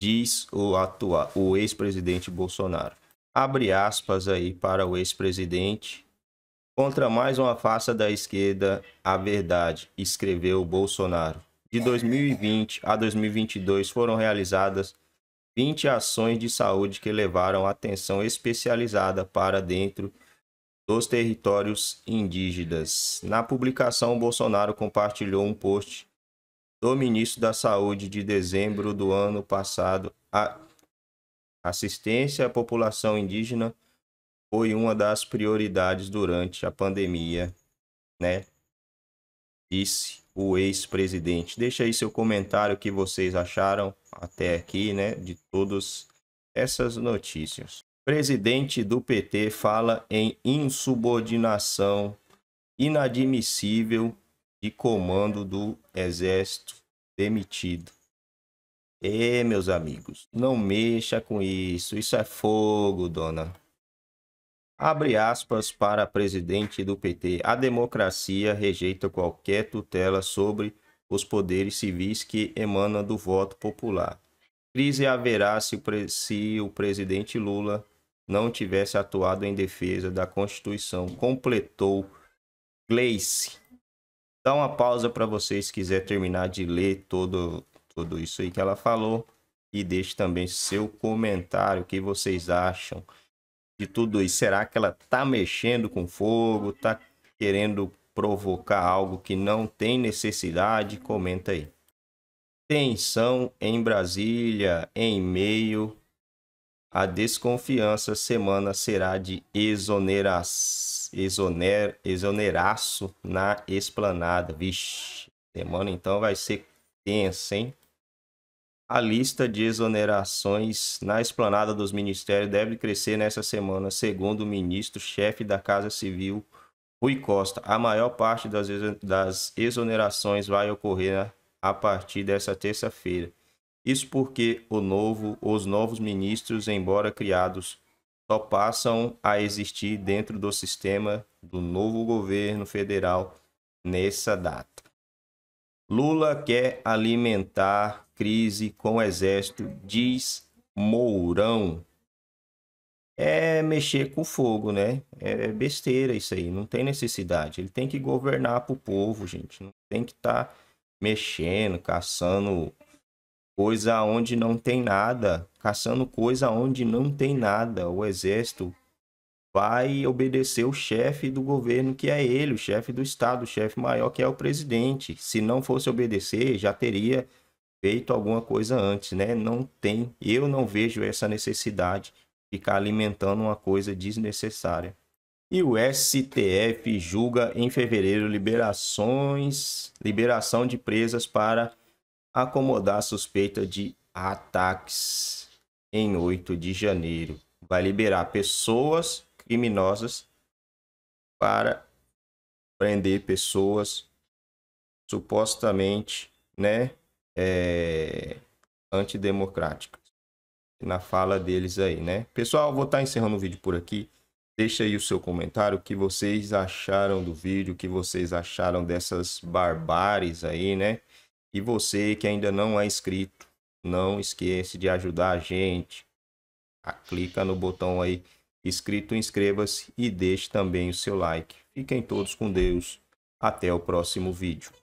diz o, atual, o ex-presidente Bolsonaro. Abre aspas aí para o ex-presidente. Contra mais uma faça da esquerda, a verdade, escreveu Bolsonaro. De 2020 a 2022 foram realizadas 20 ações de saúde que levaram atenção especializada para dentro dos territórios indígenas. Na publicação, Bolsonaro compartilhou um post do ministro da Saúde de dezembro do ano passado, a assistência à população indígena foi uma das prioridades durante a pandemia, né? Disse o ex-presidente. Deixa aí seu comentário que vocês acharam até aqui, né, de todas essas notícias. Presidente do PT fala em insubordinação inadmissível de comando do exército demitido. E meus amigos, não mexa com isso. Isso é fogo, dona. Abre aspas para presidente do PT. A democracia rejeita qualquer tutela sobre os poderes civis que emanam do voto popular. Crise haverá se o, se o presidente Lula não tivesse atuado em defesa da Constituição, completou Gleice dá uma pausa para vocês quiser terminar de ler todo tudo isso aí que ela falou e deixe também seu comentário o que vocês acham de tudo isso. Será que ela tá mexendo com fogo? Tá querendo provocar algo que não tem necessidade? Comenta aí. Tensão em Brasília em meio à desconfiança. Semana será de exoneração exoner, exoneraço na esplanada. Vixe, semana então vai ser tensa, hein? A lista de exonerações na esplanada dos ministérios deve crescer nessa semana, segundo o ministro-chefe da Casa Civil, Rui Costa. A maior parte das exonerações vai ocorrer a partir dessa terça-feira. Isso porque novo, os novos ministros, embora criados só passam a existir dentro do sistema do novo governo federal nessa data. Lula quer alimentar crise com o exército, diz Mourão. É mexer com fogo, né? É besteira isso aí, não tem necessidade. Ele tem que governar para o povo, gente. Não tem que estar tá mexendo, caçando coisa onde não tem nada, caçando coisa onde não tem nada. O exército vai obedecer o chefe do governo, que é ele, o chefe do Estado, o chefe maior, que é o presidente. Se não fosse obedecer, já teria feito alguma coisa antes, né? Não tem, eu não vejo essa necessidade de ficar alimentando uma coisa desnecessária. E o STF julga em fevereiro liberações, liberação de presas para acomodar a suspeita de ataques em 8 de janeiro. Vai liberar pessoas criminosas para prender pessoas supostamente né, é, antidemocráticas. Na fala deles aí, né? Pessoal, vou estar tá encerrando o vídeo por aqui. Deixa aí o seu comentário, o que vocês acharam do vídeo, o que vocês acharam dessas barbares aí, né? E você que ainda não é inscrito, não esqueça de ajudar a gente. A, ah, clica no botão aí inscrito, inscreva-se e deixe também o seu like. Fiquem todos com Deus. Até o próximo vídeo.